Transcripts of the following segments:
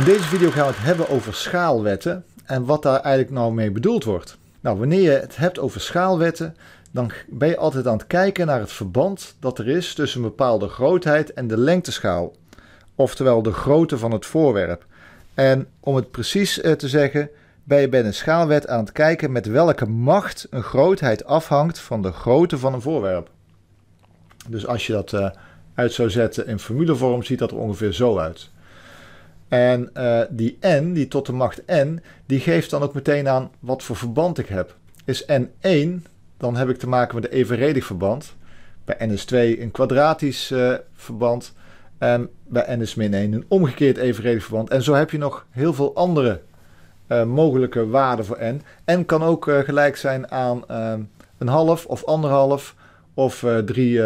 In deze video gaan we het hebben over schaalwetten en wat daar eigenlijk nou mee bedoeld wordt. Nou, wanneer je het hebt over schaalwetten, dan ben je altijd aan het kijken naar het verband dat er is tussen een bepaalde grootheid en de lengteschaal. Oftewel de grootte van het voorwerp. En om het precies eh, te zeggen, ben je bij een schaalwet aan het kijken met welke macht een grootheid afhangt van de grootte van een voorwerp. Dus als je dat eh, uit zou zetten in formulevorm, ziet dat er ongeveer zo uit. En eh, die n, die tot de macht n, die geeft dan ook meteen aan wat voor verband ik heb. Is n 1, dan heb ik te maken met een evenredig verband. Bij n is 2 een kwadratisch eh, verband. En bij n is min 1 een omgekeerd evenredig verband. En zo heb je nog heel veel andere eh, mogelijke waarden voor n. n kan ook gelijk zijn aan een half of anderhalf of drie,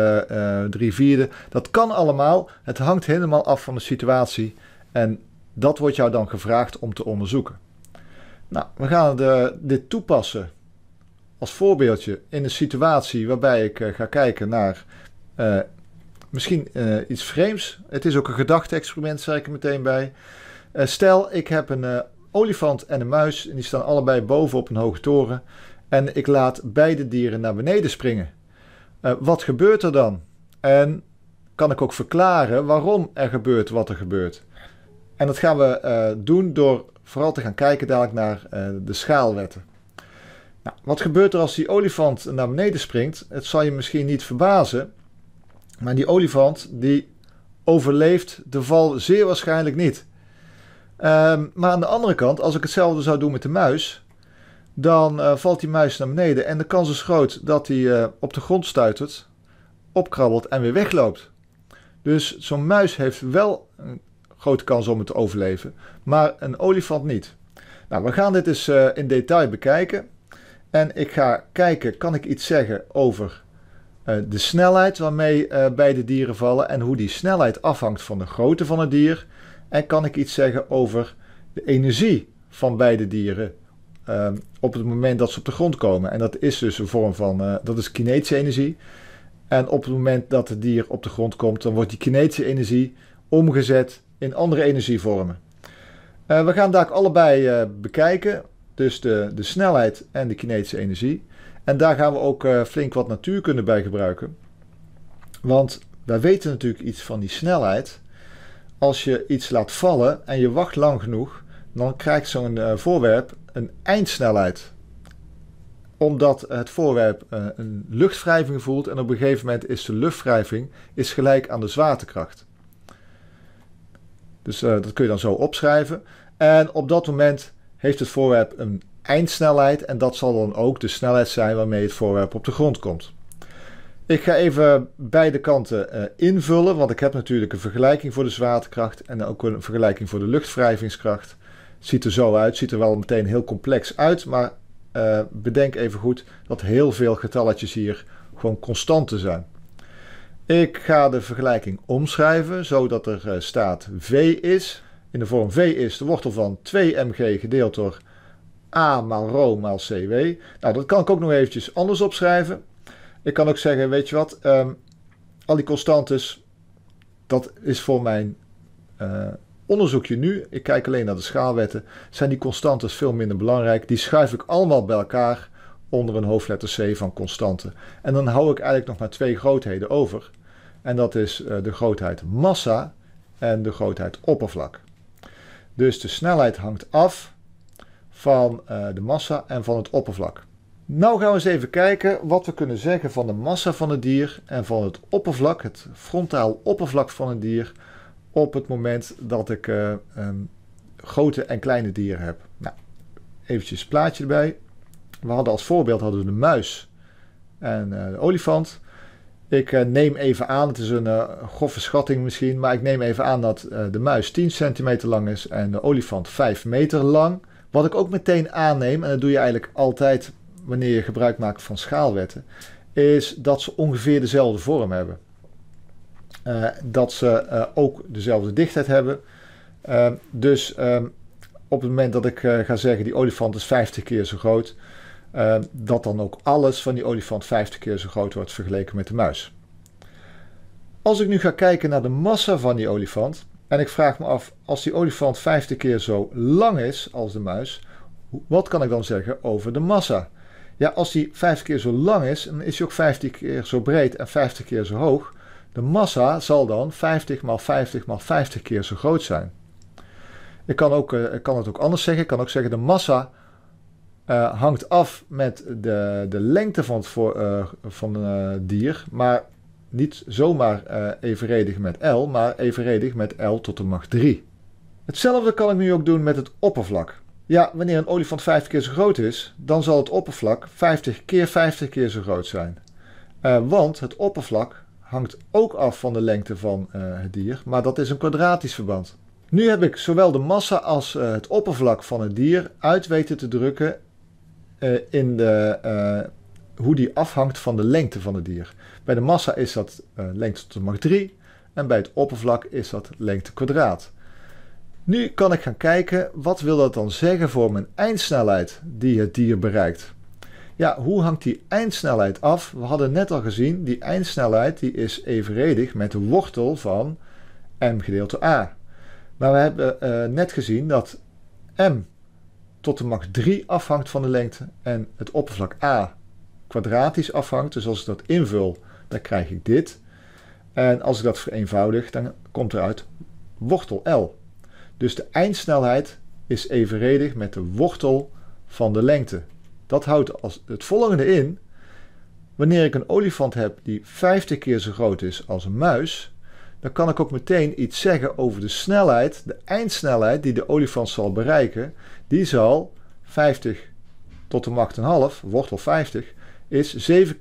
drie vierde. Dat kan allemaal. Het hangt helemaal af van de situatie. En dat wordt jou dan gevraagd om te onderzoeken. Nou, we gaan de, dit toepassen als voorbeeldje in een situatie waarbij ik eh, ga kijken naar eh, misschien eh, iets vreemds. Het is ook een gedachte-experiment, zei ik er meteen bij. stel, ik heb een olifant en een muis en die staan allebei boven op een hoge toren. En ik laat beide dieren naar beneden springen. wat gebeurt er dan? En kan ik ook verklaren waarom er gebeurt wat er gebeurt? En dat gaan we eh, doen door vooral te gaan kijken dadelijk naar eh, de schaalwetten. Nou, wat gebeurt er als die olifant naar beneden springt? Het zal je misschien niet verbazen, maar die olifant die overleeft de val zeer waarschijnlijk niet. Ehm, maar aan de andere kant, als ik hetzelfde zou doen met de muis, dan eh, valt die muis naar beneden en de kans is groot dat hij op de grond stuitert, opkrabbelt en weer wegloopt. Dus zo'n muis heeft wel grote kans om het te overleven. Maar een olifant niet. Nou, we gaan dit eens eh, in detail bekijken. En ik ga kijken, kan ik iets zeggen over eh, de snelheid waarmee eh, beide dieren vallen en hoe die snelheid afhangt van de grootte van het dier. En kan ik iets zeggen over de energie van beide dieren op het moment dat ze op de grond komen. En dat is dus een vorm van, dat is kinetische energie. En op het moment dat het dier op de grond komt, dan wordt die kinetische energie omgezet in andere energievormen. Eh, we gaan daar allebei eh, bekijken, dus de, de snelheid en de kinetische energie. En daar gaan we ook eh, flink wat natuurkunde bij gebruiken. Want wij weten natuurlijk iets van die snelheid. Als je iets laat vallen en je wacht lang genoeg, dan krijgt zo'n voorwerp een eindsnelheid omdat het voorwerp een luchtwrijving voelt en op een gegeven moment is de luchtwrijving is gelijk aan de zwaartekracht. Dus eh, dat kun je dan zo opschrijven. En op dat moment heeft het voorwerp een eindsnelheid en dat zal dan ook de snelheid zijn waarmee het voorwerp op de grond komt. Ik ga even beide kanten eh, invullen, want ik heb natuurlijk een vergelijking voor de zwaartekracht en ook een vergelijking voor de luchtwrijvingskracht. Het ziet er zo uit, ziet er wel meteen heel complex uit, maar eh, bedenk even goed dat heel veel getalletjes hier gewoon constanten zijn. Ik ga de vergelijking omschrijven zodat er eh, staat V is. In de vorm V is de wortel van 2mg gedeeld door A maal Rho maal CW. Nou, dat kan ik ook nog eventjes anders opschrijven. Ik kan ook zeggen, weet je wat, ehm, al die constantes, dat is voor mijn eh, onderzoekje nu. Ik kijk alleen naar de schaalwetten. Zijn die constantes veel minder belangrijk? Die schuif ik allemaal bij elkaar onder een hoofdletter C van constanten. En dan hou ik eigenlijk nog maar twee grootheden over. En dat is eh, de grootheid massa en de grootheid oppervlak. Dus de snelheid hangt af van eh, de massa en van het oppervlak. Nou gaan we eens even kijken wat we kunnen zeggen van de massa van het dier en van het oppervlak, het frontaal oppervlak van het dier, op het moment dat ik eh, grote en kleine dieren heb. Nou, eventjes plaatje erbij. We hadden als voorbeeld hadden we de muis en eh, de olifant. Ik eh, neem even aan, het is een uh, grove schatting misschien, maar ik neem even aan dat de muis 10 centimeter lang is en de olifant 5 meter lang. Wat ik ook meteen aanneem, en dat doe je eigenlijk altijd wanneer je gebruik maakt van schaalwetten, is dat ze ongeveer dezelfde vorm hebben. dat ze ook dezelfde dichtheid hebben. dus ehm, op het moment dat ik ga zeggen die olifant is 50 keer zo groot, eh, dat dan ook alles van die olifant 50 keer zo groot wordt vergeleken met de muis. Als ik nu ga kijken naar de massa van die olifant, en ik vraag me af, als die olifant 50 keer zo lang is als de muis, wat kan ik dan zeggen over de massa? Ja, als die 50 keer zo lang is, dan is hij ook 50 keer zo breed en 50 keer zo hoog. De massa zal dan 50 x 50 x 50 keer zo groot zijn. Ik kan, ook, eh, ik kan het ook anders zeggen. Ik kan ook zeggen de massa eh, hangt af met de, de lengte van het eh, van, eh, dier, maar niet zomaar evenredig met L, maar evenredig met L tot de macht 3. Hetzelfde kan ik nu ook doen met het oppervlak. Ja, wanneer een olifant 5 keer zo groot is, dan zal het oppervlak 50 keer 50 keer zo groot zijn. want het oppervlak hangt ook af van de lengte van het dier, maar dat is een kwadratisch verband. Nu heb ik zowel de massa als het oppervlak van het dier uit weten te drukken eh, in de, eh, hoe die afhangt van de lengte van het dier. Bij de massa is dat eh, lengte tot de macht 3 en bij het oppervlak is dat lengte kwadraat. Nu kan ik gaan kijken wat wil dat dan zeggen voor mijn eindsnelheid die het dier bereikt. Ja, hoe hangt die eindsnelheid af? We hadden net al gezien, die eindsnelheid die is evenredig met de wortel van m gedeelte a. Maar we hebben net gezien dat m tot de max 3 afhangt van de lengte en het oppervlak A kwadratisch afhangt. Dus als ik dat invul, dan krijg ik dit. En als ik dat vereenvoudig, dan komt eruit wortel L. Dus de eindsnelheid is evenredig met de wortel van de lengte. Dat houdt als het volgende in. Wanneer ik een olifant heb die 50 keer zo groot is als een muis, dan kan ik ook meteen iets zeggen over de snelheid, de eindsnelheid die de olifant zal bereiken. Die zal 50 tot de macht een half, wortel 50, is 7,1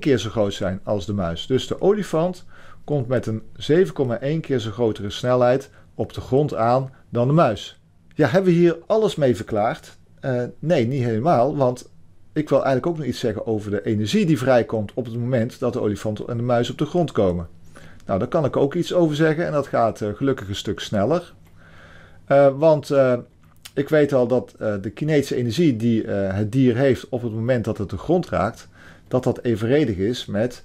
keer zo groot zijn als de muis. Dus de olifant komt met een 7,1 keer zo grotere snelheid op de grond aan dan de muis. Ja, hebben we hier alles mee verklaard? Eh, nee, niet helemaal, want ik wil eigenlijk ook nog iets zeggen over de energie die vrijkomt op het moment dat de olifant en de muis op de grond komen. Nou, daar kan ik ook iets over zeggen en dat gaat eh, gelukkig een stuk sneller. Eh, want eh, ik weet al dat de kinetische energie die het dier heeft op het moment dat het de grond raakt, dat dat evenredig is met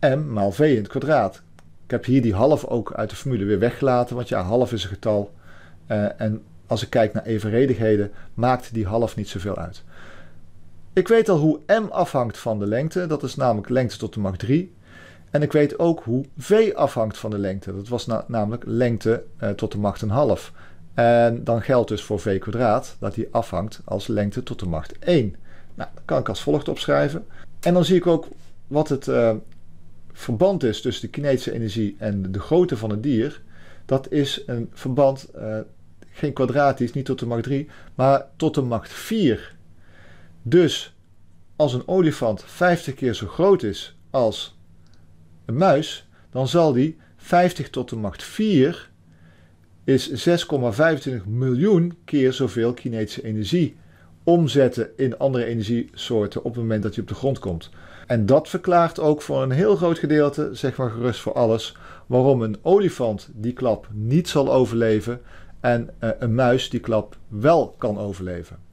m maal v in het kwadraat. Ik heb hier die half ook uit de formule weer weggelaten, want ja, half is een getal. en als ik kijk naar evenredigheden, maakt die half niet zoveel uit. Ik weet al hoe m afhangt van de lengte, dat is namelijk lengte tot de macht 3. En ik weet ook hoe V afhangt van de lengte. Dat was namelijk lengte eh, tot de macht een half. En dan geldt dus voor V kwadraat dat die afhangt als lengte tot de macht 1. Nou, dat kan ik als volgt opschrijven. En dan zie ik ook wat het eh, verband is tussen de kinetische energie en de grootte van het dier. Dat is een verband, uh, geen kwadratisch, niet tot de macht 3, maar tot de macht 4. Dus als een olifant 50 keer zo groot is als een muis, dan zal die 50 tot de macht 4 is 6,25 miljoen keer zoveel kinetische energie omzetten in andere energiesoorten op het moment dat je op de grond komt. En dat verklaart ook voor een heel groot gedeelte, zeg maar gerust voor alles, waarom een olifant die klap niet zal overleven en eh, een muis die klap wel kan overleven.